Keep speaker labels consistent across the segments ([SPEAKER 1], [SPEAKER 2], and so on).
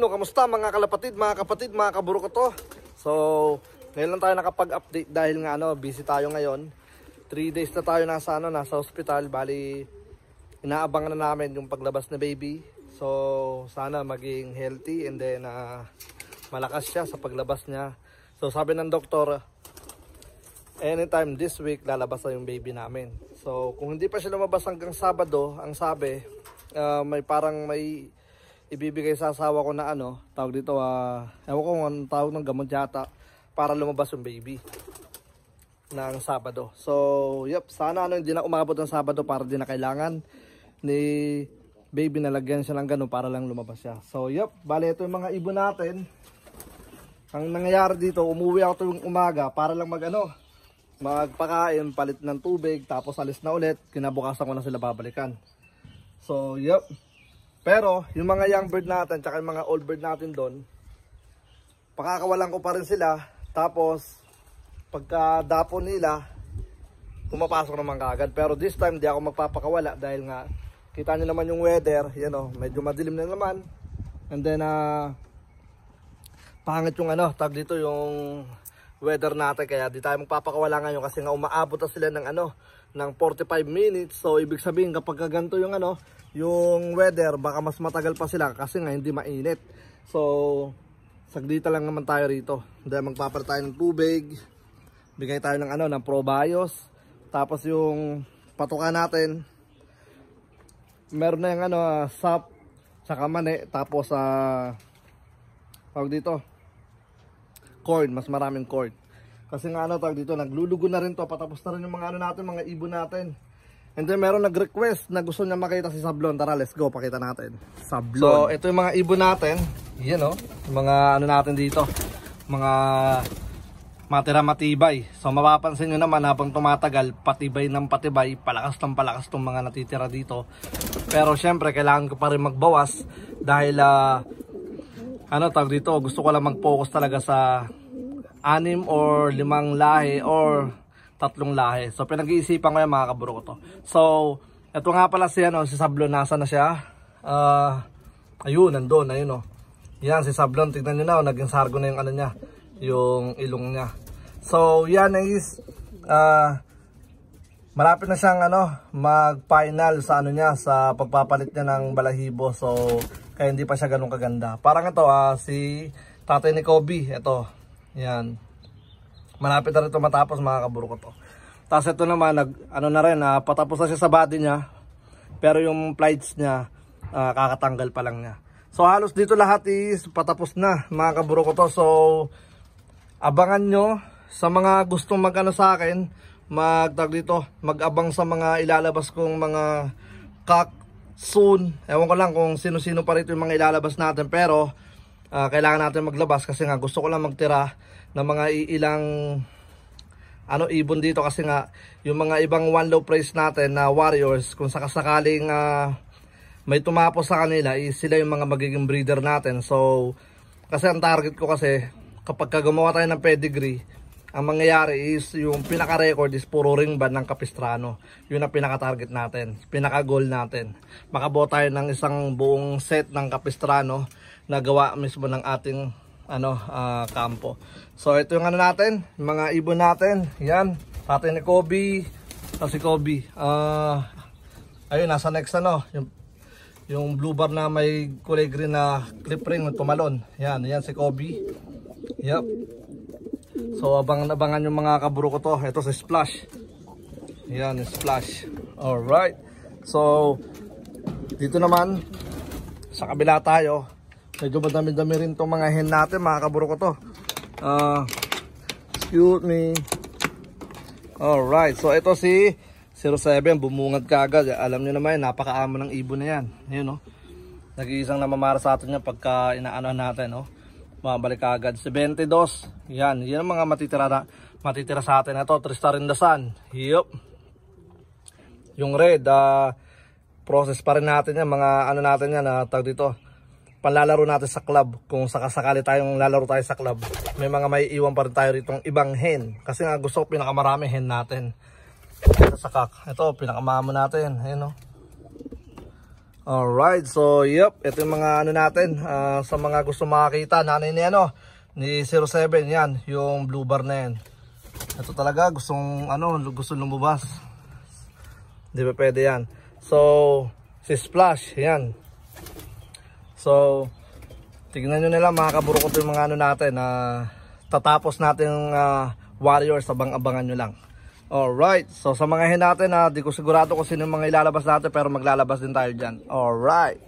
[SPEAKER 1] yun kamusta mga kalapatid, mga kapatid, mga kaburo ko to. So, ngayon lang tayo nakapag-update dahil nga ano, busy tayo ngayon. 3 days na tayo nasa ano, nasa hospital. Bali, inaabangan na namin yung paglabas na baby. So, sana maging healthy and then uh, malakas siya sa paglabas niya. So, sabi ng doktor, anytime this week lalabas na yung baby namin. So, kung hindi pa siya lumabas hanggang Sabado, ang sabi, uh, may parang may ibibigay sa asawa ko na ano, tawag dito, ah, uh, ewan ko kung tawag ng gamot yata, para lumabas yung baby ng Sabado. So, yep, sana ano, hindi na umabot ng Sabado para din na kailangan ni baby nalagyan siya ng ganun para lang lumabas siya. So, yep, bali ito yung mga ibon natin. Ang nangyayari dito, umuwi ako tuwing umaga para lang mag ano, magpakain, palit ng tubig, tapos alis na ulit, kinabukasan ko na sila babalikan. So, yep, pero, yung mga young bird natin, tsaka yung mga old bird natin doon, pakakawalan ko pa rin sila. Tapos, pagkadapo nila, pumapasok naman kagad. Pero this time, di ako magpapakawala dahil nga, kita nyo naman yung weather, yan o, medyo madilim na naman. And then, uh, pangit yung ano, tag dito yung weather natin. Kaya di tayo magpapakawala ngayon kasi nga umaabot na sila ng ano, ng 45 minutes. So, ibig sabihin, kapag ganito yung ano, yung weather baka mas matagal pa sila kasi nga hindi mainit so sagdita lang naman tayo rito dahil magpapalit tayo ng tubig bigay tayo ng ano ng probios tapos yung patukan natin meron na yung ano uh, sap saka mani tapos sa uh, tawag dito corn mas maraming corn kasi nga ano tawag dito naglulugo na rin to patapos na rin yung mga ano natin mga ibon natin And then meron nag-request na gusto niya makita si Sablon. Tara, let's go. Pakita natin. Sablon. So, ito yung mga ibon natin. Yan o. Oh. Yung mga ano natin dito. Mga matira matibay. So, mapapansin nyo naman habang tumatagal, patibay ng patibay, palakas ng palakas tong mga natitira dito. Pero syempre, kailangan ko pa rin magbawas dahil uh, ano tawag dito, gusto ko lang mag-focus talaga sa anim or limang lahi or tatlong lahi. So pinag-iisipan ko yan mga kaburo ko to. So ito nga pala si, ano, si Sablon. Nasa na siya? Uh, ayun, nandun. Ayun o. Oh. Yan si Sablon. Tignan nyo na o. Oh, naging sargo na yung ano niya. Yung ilong niya. So yan is uh, ah, malapit na siyang ano, mag-final sa ano niya sa pagpapalit niya ng balahibo. So kaya hindi pa siya ganun kaganda. Parang ito ah, si tatay ni Kobe. Ito. Yan. Malapit na rin ito matapos mga kaburo to. Tapos ito naman, nag, ano na rin, uh, patapos na siya sa body niya. Pero yung flights niya, uh, kakatanggal pa lang niya. So halos dito lahat is patapos na mga kaburo to. So abangan nyo sa mga gustong magkano sa akin, magtag dito, magabang sa mga ilalabas kong mga kak soon. Ewan ko lang kung sino-sino pa rito yung mga ilalabas natin. Pero uh, kailangan natin maglabas kasi nga gusto ko lang magtira ng mga ilang ano ibon dito kasi nga yung mga ibang one low price natin na warriors kung sakasakaling uh, may tumapos sa kanila is eh, sila yung mga magiging breeder natin so kasi ang target ko kasi kapag gumawa tayo ng pedigree ang mangyayari is yung pinaka-record is puro ring ban ng Capistrano. Yun ang pinaka-target natin, pinaka-goal natin. Makabuo tayo ng isang buong set ng Capistrano na gawa mismo ng ating ano uh, kampo. So ito yung ano natin, mga ibon natin. Yan, natin ni Kobe, oh, si Kobe. Uh, ayun, nasa next ano, yung, yung blue bar na may kulay green na clip ring, tumalon. Yan, yan si Kobe. Yep. So abangan-abangan yung mga kaburo ko to. Ito sa splash. Yan, splash. Alright. So, dito naman, sa kabila tayo, medyo madami-dami rin itong mga hen natin, mga kaburo ko to. Uh, excuse me. Alright. So, ito si 07. Bumungad ka agad. Alam niyo naman, napakaama ng ibon na yan. Ayun, no? Nag-iisang namamara sa atin yan pagka inaanoan natin, no? Mabalik agad. 72. Yan. Yan ang mga matitira, na, matitira sa atin na to. 3 star in the sun. Yup. Yung red, uh, process pa rin natin yan. Mga ano natin yan, uh, ah, tag dito. Panlalaro natin sa club. Kung sakasakali tayong lalaro tayo sa club. May mga may iwan pa rin tayo ritong ibang hen. Kasi nga gusto pinakamarami hen natin. sa kak. Ito, pinakamamo natin. Ayan o. Oh. No? Alright, so yep, ito yung mga ano natin uh, sa mga gusto makakita nanay ni ano ni 07 yan, yung blue bar na yan. Ito talaga gustong ano, gusto lumubas Di ba pwede yan? So, si Splash, yan. So, tignan nyo nila mga kaburo ko yung mga ano natin na uh, tatapos natin yung uh, ah, warrior, sabang abangan nyo lang. Alright, so sa mga natin ha, ah, di ko sigurado kung sino yung mga ilalabas natin pero maglalabas din tayo dyan. Alright,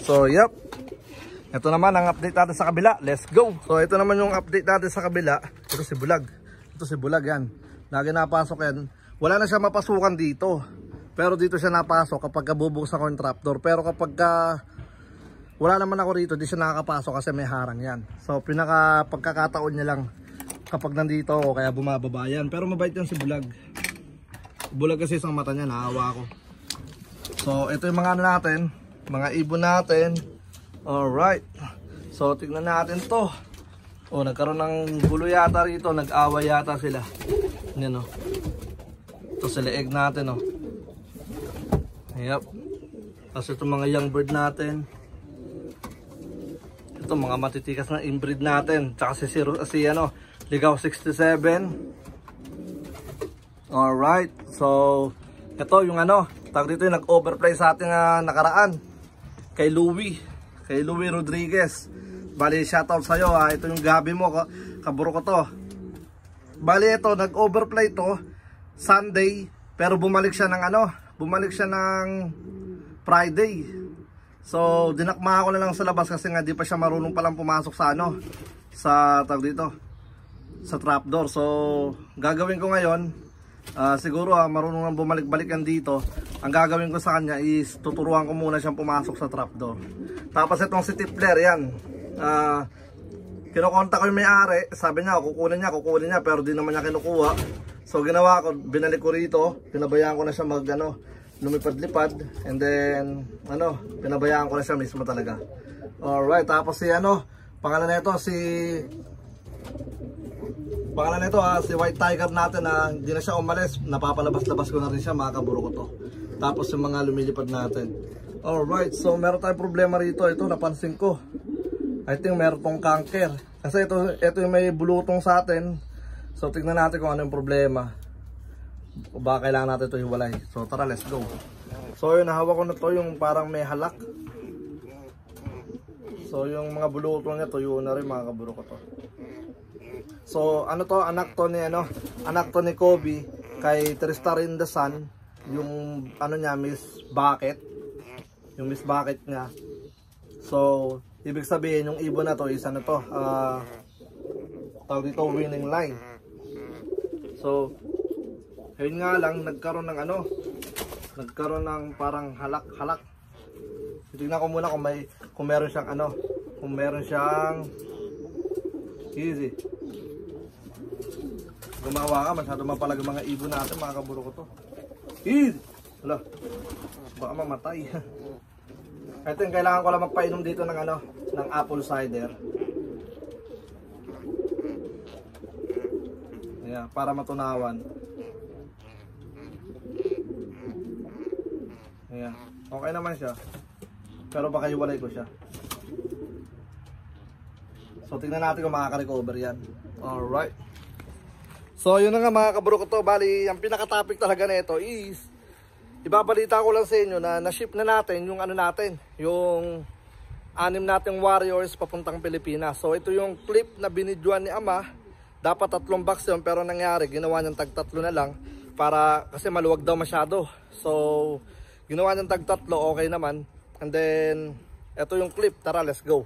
[SPEAKER 1] so yep, ito naman ang update natin sa kabila, let's go! So ito naman yung update natin sa kabila, ito si Bulag, ito si Bulag yan, lagi napasok yan, wala na siya mapasukan dito, pero dito siya napasok kapag bubuksan ko yung trapdoor, pero kapag uh, wala naman ako rito, di siya nakakapasok kasi may harang yan. So pinaka pagkakataon niya lang kapag nandito ako kaya bumababa yan, pero mabait yung si Bulag Bulag kasi isang mata niya, nahawa ko So, ito yung mga ano natin, mga ibon natin. Alright. So, tignan natin to. Oh, nagkaroon ng gulo yata rito, nag-away yata sila. Yan oh. Ito sa leeg natin oh. Yep. Tapos itong mga young bird natin. Ito mga matitikas na inbreed natin. Tsaka si, si, si ano, Ligaw 67. Alright, so ito yung ano, tag dito yung nag-overplay sa ating uh, nakaraan kay Louie, kay Louie Rodriguez. Bali, shoutout sa iyo ha. Ah. Ito yung gabi mo, kaburo ko to. Bali, ito nag-overplay to Sunday, pero bumalik siya ng ano, bumalik siya ng Friday. So, dinakma ko na lang sa labas kasi nga di pa siya marunong palang pumasok sa ano, sa tag dito, sa trapdoor. So, gagawin ko ngayon, uh, siguro uh, marunong nang bumalik-balik yan dito ang gagawin ko sa kanya is tuturuan ko muna siyang pumasok sa trapdoor tapos itong si Tipler yan uh, kinukontak ko yung may-ari sabi niya kukunin niya kukunin niya pero di naman niya kinukuha so ginawa ko binalik ko rito pinabayaan ko na siya mag ano lumipad-lipad and then ano pinabayaan ko na siya mismo talaga alright tapos si ano pangalan nito si Pangalan nito ha, ah, si White Tiger natin na ah, hindi na siya umalis. Napapalabas-labas ko na rin siya mga kaburo ko to. Tapos yung mga lumilipad natin. Alright, so meron tayong problema rito. Ito napansin ko. I think meron tong kanker. Kasi ito, ito yung may bulutong sa atin. So tignan natin kung ano yung problema. O baka kailangan natin ito hiwalay. So tara, let's go. So yun, nahawa ko na to yung parang may halak. So yung mga bulutong niya, yun na rin mga kaburo ko to. So ano to anak to ni ano anak to ni Kobe kay Tristar in the Sun yung ano niya Miss Bucket yung Miss Bucket niya. So ibig sabihin yung ibon na to isa ano na to uh, tawag dito winning line. So ayun nga lang nagkaroon ng ano nagkaroon ng parang halak-halak. Tingnan ko muna kung may kung meron siyang ano, kung meron siyang easy. Gumawa ka, masyado mapalag mga ibon natin, mga kaburo ko to. Id! Hala, Baka mamatay. Ito yung kailangan ko lang magpainom dito ng ano, ng apple cider. Yeah, para matunawan. Yeah. Okay naman siya. Pero baka iwalay ko siya. So tingnan natin kung makaka-recover yan. Alright. So yun na nga mga kabro ko to, bali ang pinaka-topic talaga na ito is ibabalita ko lang sa inyo na na-ship na natin yung ano natin, yung anim nating warriors papuntang Pilipinas. So ito yung clip na binidyoan ni Ama, dapat tatlong box yun pero nangyari, ginawa niyang tagtatlo na lang para kasi maluwag daw masyado. So ginawa niyang tagtatlo, okay naman. And then ito yung clip, tara let's go.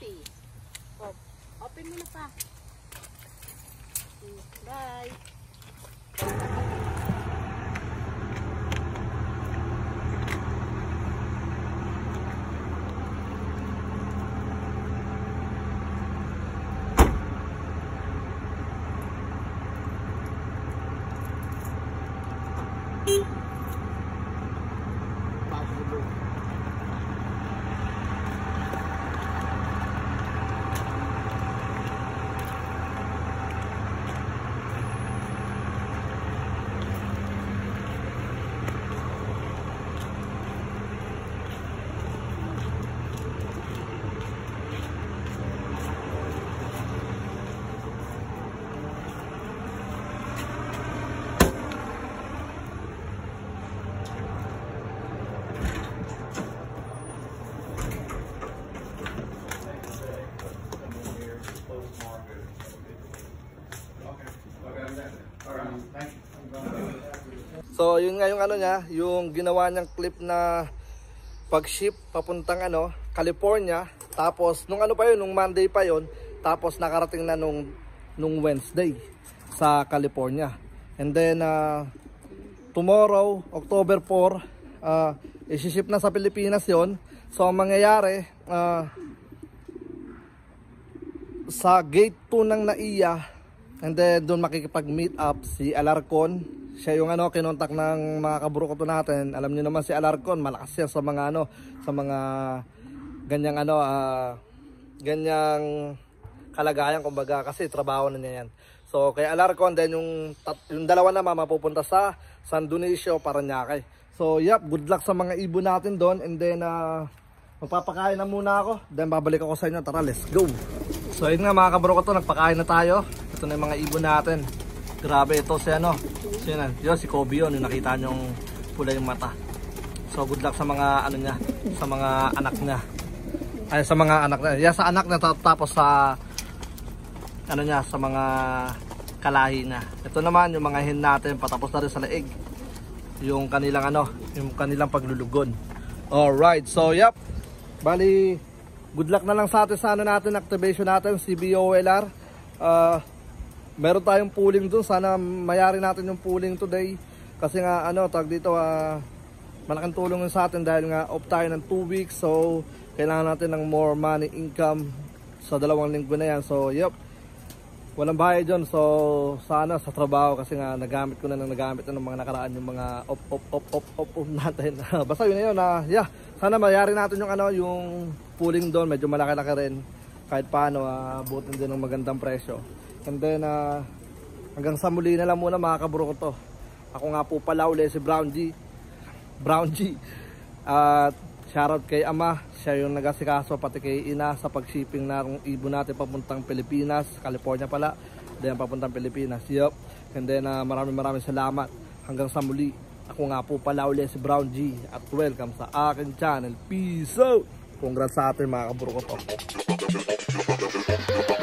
[SPEAKER 1] ปีก็ออปเป็นมี่นะป้าได So yun nga yung ano niya, yung ginawa niyang clip na pag-ship papuntang ano, California. Tapos nung ano pa yun, nung Monday pa yun, tapos nakarating na nung nung Wednesday sa California. And then uh, tomorrow, October 4, uh, ah, isi-ship na sa Pilipinas 'yon. So ang mangyayari uh, sa gate 2 ng NAIA and then doon makikipag-meet up si Alarcon siya yung ano kinontak ng mga kaburo ko natin alam niyo naman si Alarcon malakas siya sa mga ano sa mga ganyang ano uh, ganyang kalagayan kumbaga kasi trabaho na niya yan so kay Alarcon then yung tat, yung dalawa na mapupunta sa San Dionisio Paranaque so yep good luck sa mga ibo natin doon and then uh, magpapakain na muna ako then babalik ako sa inyo tara let's go so ayun nga mga kaburo ko to nagpakain na tayo ito na yung mga ibo natin Grabe ito si ano. Si yan. Yun, si Kobe yun. Yung nakita niyong pula yung mata. So good luck sa mga ano niya. Sa mga anak niya. Ay, sa mga anak niya. Yan, sa anak niya tapos sa ano niya, sa mga kalahi na. Ito naman yung mga hen natin patapos na rin sa leeg. Yung kanilang ano, yung kanilang paglulugon. All right. So, yep. Bali, good luck na lang sa atin sa ano natin, activation natin, CBOLR. Uh, ah, meron tayong pooling doon Sana mayari natin yung pooling today. Kasi nga, ano, tag dito, ah, malaking tulong sa atin dahil nga off tayo ng 2 weeks. So, kailangan natin ng more money income sa dalawang linggo na yan. So, yep. Walang bahay dyan. So, sana sa trabaho kasi nga nagamit ko na nang nagamit na ng mga nakaraan yung mga op op op op op off natin. Basta yun na yun. Ah, yeah. Sana mayari natin yung ano, yung pooling doon. Medyo malaki-laki rin. Kahit paano, ah, butin din ng magandang presyo. And then, uh, hanggang sa muli na lang muna mga kabro ko to. Ako nga po pala ulit si Brown G. Brown G. At uh, Shoutout kay Ama, siya yung nagasikaso pati kay Ina sa pag-shipping na ng ibo natin papuntang Pilipinas, California pala. Then papuntang Pilipinas. Yup. And then uh, maraming maraming salamat. Hanggang sa muli. Ako nga po pala ulit si Brown G at welcome sa akin channel. Peace out! Congrats sa atin mga kabro ko to.